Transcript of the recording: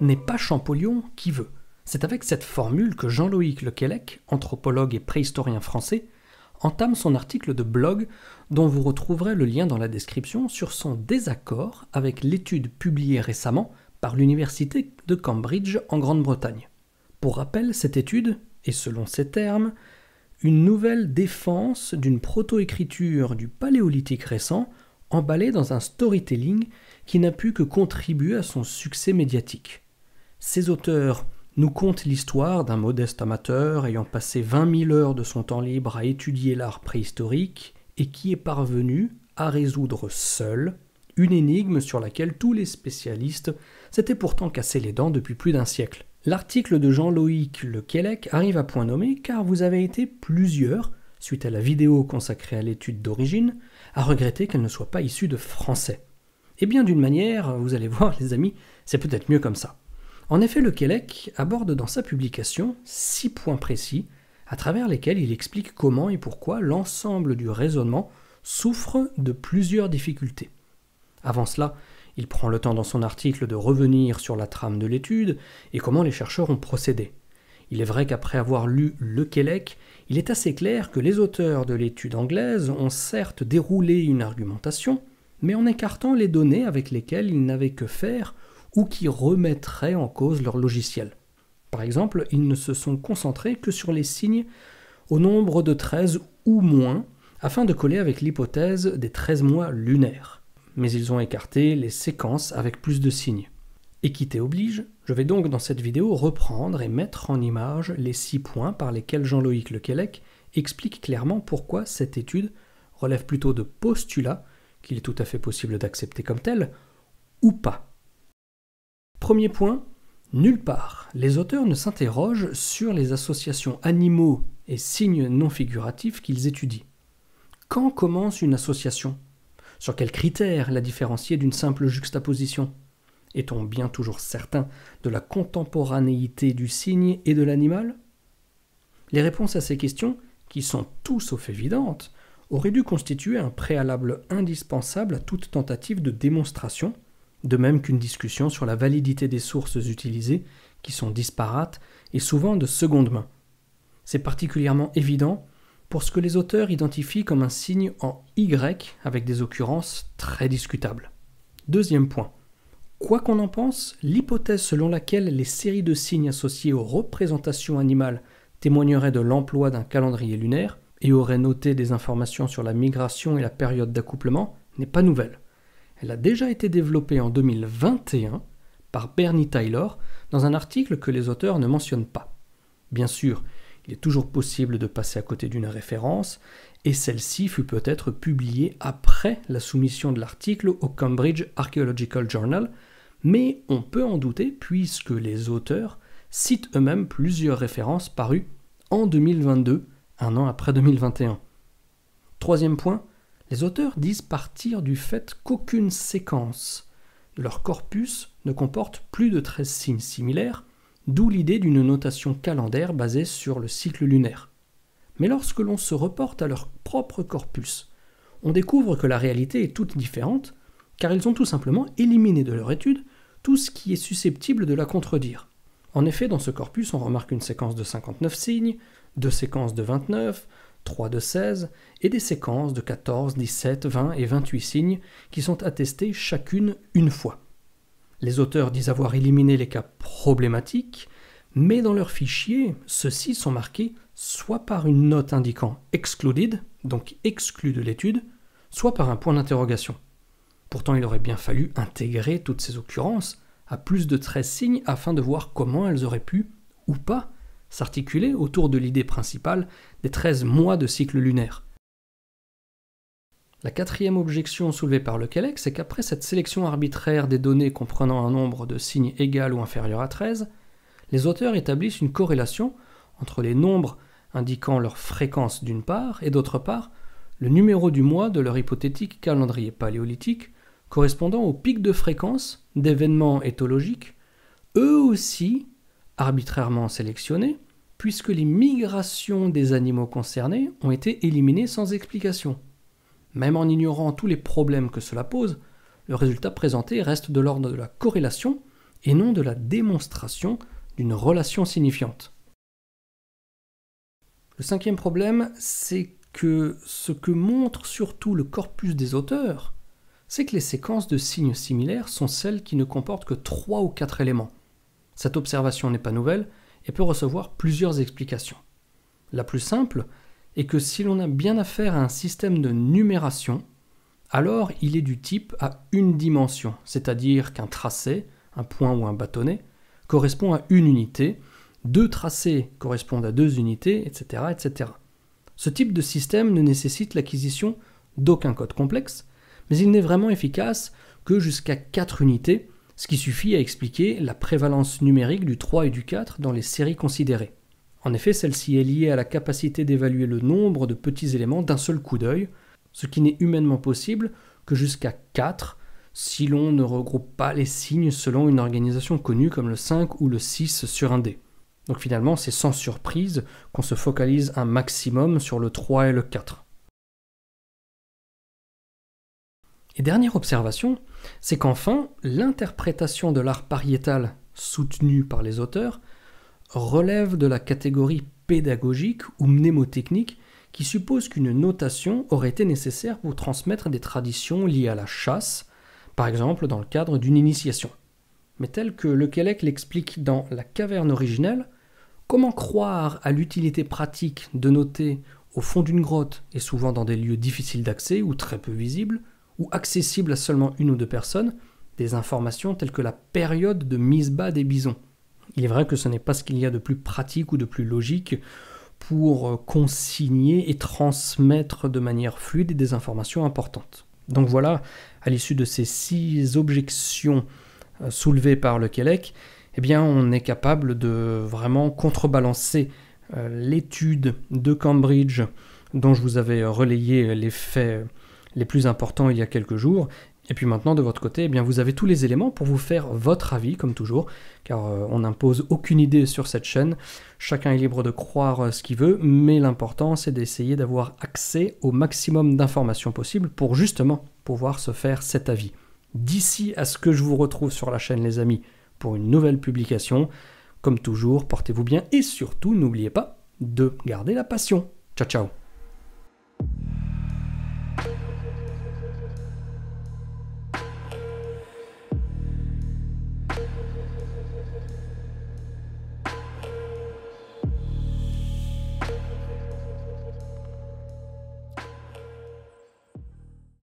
n'est pas Champollion qui veut. C'est avec cette formule que Jean-Loïc Lequelec, anthropologue et préhistorien français, entame son article de blog dont vous retrouverez le lien dans la description sur son désaccord avec l'étude publiée récemment par l'Université de Cambridge en Grande-Bretagne. Pour rappel, cette étude est, selon ses termes, une nouvelle défense d'une proto-écriture du paléolithique récent emballée dans un storytelling qui n'a pu que contribuer à son succès médiatique. Ces auteurs nous content l'histoire d'un modeste amateur ayant passé 20 000 heures de son temps libre à étudier l'art préhistorique et qui est parvenu à résoudre seul une énigme sur laquelle tous les spécialistes s'étaient pourtant cassés les dents depuis plus d'un siècle. L'article de Jean-Loïc Le arrive à point nommé car vous avez été plusieurs, suite à la vidéo consacrée à l'étude d'origine, à regretter qu'elle ne soit pas issue de français. Et eh bien d'une manière, vous allez voir les amis, c'est peut-être mieux comme ça. En effet, le aborde dans sa publication six points précis à travers lesquels il explique comment et pourquoi l'ensemble du raisonnement souffre de plusieurs difficultés. Avant cela, il prend le temps dans son article de revenir sur la trame de l'étude et comment les chercheurs ont procédé. Il est vrai qu'après avoir lu Le il est assez clair que les auteurs de l'étude anglaise ont certes déroulé une argumentation, mais en écartant les données avec lesquelles ils n'avaient que faire ou qui remettraient en cause leur logiciel. Par exemple, ils ne se sont concentrés que sur les signes au nombre de 13 ou moins, afin de coller avec l'hypothèse des 13 mois lunaires. Mais ils ont écarté les séquences avec plus de signes. Équité oblige, je vais donc dans cette vidéo reprendre et mettre en image les six points par lesquels Jean-Loïc Lequelec explique clairement pourquoi cette étude relève plutôt de postulats qu'il est tout à fait possible d'accepter comme tels, ou pas. Premier point, nulle part les auteurs ne s'interrogent sur les associations animaux et signes non figuratifs qu'ils étudient. Quand commence une association Sur quels critères la différencier d'une simple juxtaposition Est-on bien toujours certain de la contemporanéité du signe et de l'animal Les réponses à ces questions, qui sont tout sauf évidentes, auraient dû constituer un préalable indispensable à toute tentative de démonstration de même qu'une discussion sur la validité des sources utilisées, qui sont disparates et souvent de seconde main. C'est particulièrement évident pour ce que les auteurs identifient comme un signe en Y avec des occurrences très discutables. Deuxième point. Quoi qu'on en pense, l'hypothèse selon laquelle les séries de signes associés aux représentations animales témoigneraient de l'emploi d'un calendrier lunaire et auraient noté des informations sur la migration et la période d'accouplement n'est pas nouvelle. Elle a déjà été développée en 2021 par Bernie Taylor dans un article que les auteurs ne mentionnent pas. Bien sûr, il est toujours possible de passer à côté d'une référence, et celle-ci fut peut-être publiée après la soumission de l'article au Cambridge Archaeological Journal, mais on peut en douter puisque les auteurs citent eux-mêmes plusieurs références parues en 2022, un an après 2021. Troisième point, les auteurs disent partir du fait qu'aucune séquence de leur corpus ne comporte plus de 13 signes similaires, d'où l'idée d'une notation calendaire basée sur le cycle lunaire. Mais lorsque l'on se reporte à leur propre corpus, on découvre que la réalité est toute différente, car ils ont tout simplement éliminé de leur étude tout ce qui est susceptible de la contredire. En effet, dans ce corpus, on remarque une séquence de 59 signes, deux séquences de 29, 3 de 16, et des séquences de 14, 17, 20 et 28 signes qui sont attestées chacune une fois. Les auteurs disent avoir éliminé les cas problématiques, mais dans leur fichier, ceux-ci sont marqués soit par une note indiquant excluded, donc exclu de l'étude, soit par un point d'interrogation. Pourtant, il aurait bien fallu intégrer toutes ces occurrences à plus de 13 signes afin de voir comment elles auraient pu, ou pas, s'articuler autour de l'idée principale des 13 mois de cycle lunaire. La quatrième objection soulevée par le Kellec, c'est qu'après cette sélection arbitraire des données comprenant un nombre de signes égal ou inférieur à 13, les auteurs établissent une corrélation entre les nombres indiquant leur fréquence d'une part et d'autre part le numéro du mois de leur hypothétique calendrier paléolithique correspondant au pic de fréquence d'événements éthologiques, eux aussi arbitrairement sélectionnés, puisque les migrations des animaux concernés ont été éliminées sans explication. Même en ignorant tous les problèmes que cela pose, le résultat présenté reste de l'ordre de la corrélation et non de la démonstration d'une relation signifiante. Le cinquième problème, c'est que ce que montre surtout le corpus des auteurs, c'est que les séquences de signes similaires sont celles qui ne comportent que trois ou quatre éléments, cette observation n'est pas nouvelle et peut recevoir plusieurs explications. La plus simple est que si l'on a bien affaire à un système de numération, alors il est du type à une dimension, c'est-à-dire qu'un tracé, un point ou un bâtonnet, correspond à une unité, deux tracés correspondent à deux unités, etc. etc. Ce type de système ne nécessite l'acquisition d'aucun code complexe, mais il n'est vraiment efficace que jusqu'à quatre unités, ce qui suffit à expliquer la prévalence numérique du 3 et du 4 dans les séries considérées. En effet, celle-ci est liée à la capacité d'évaluer le nombre de petits éléments d'un seul coup d'œil, ce qui n'est humainement possible que jusqu'à 4 si l'on ne regroupe pas les signes selon une organisation connue comme le 5 ou le 6 sur un dé. Donc finalement, c'est sans surprise qu'on se focalise un maximum sur le 3 et le 4. Et dernière observation, c'est qu'enfin, l'interprétation de l'art pariétal soutenue par les auteurs relève de la catégorie pédagogique ou mnémotechnique qui suppose qu'une notation aurait été nécessaire pour transmettre des traditions liées à la chasse, par exemple dans le cadre d'une initiation. Mais tel que Le Kellec l'explique dans La caverne originelle, comment croire à l'utilité pratique de noter au fond d'une grotte et souvent dans des lieux difficiles d'accès ou très peu visibles ou accessible à seulement une ou deux personnes, des informations telles que la période de mise bas des bisons. Il est vrai que ce n'est pas ce qu'il y a de plus pratique ou de plus logique pour euh, consigner et transmettre de manière fluide des informations importantes. Donc voilà, à l'issue de ces six objections euh, soulevées par le Québec, eh bien on est capable de vraiment contrebalancer euh, l'étude de Cambridge dont je vous avais relayé les faits les plus importants il y a quelques jours. Et puis maintenant, de votre côté, eh bien, vous avez tous les éléments pour vous faire votre avis, comme toujours, car euh, on n'impose aucune idée sur cette chaîne. Chacun est libre de croire euh, ce qu'il veut, mais l'important, c'est d'essayer d'avoir accès au maximum d'informations possibles pour justement pouvoir se faire cet avis. D'ici à ce que je vous retrouve sur la chaîne, les amis, pour une nouvelle publication, comme toujours, portez-vous bien et surtout, n'oubliez pas de garder la passion. Ciao, ciao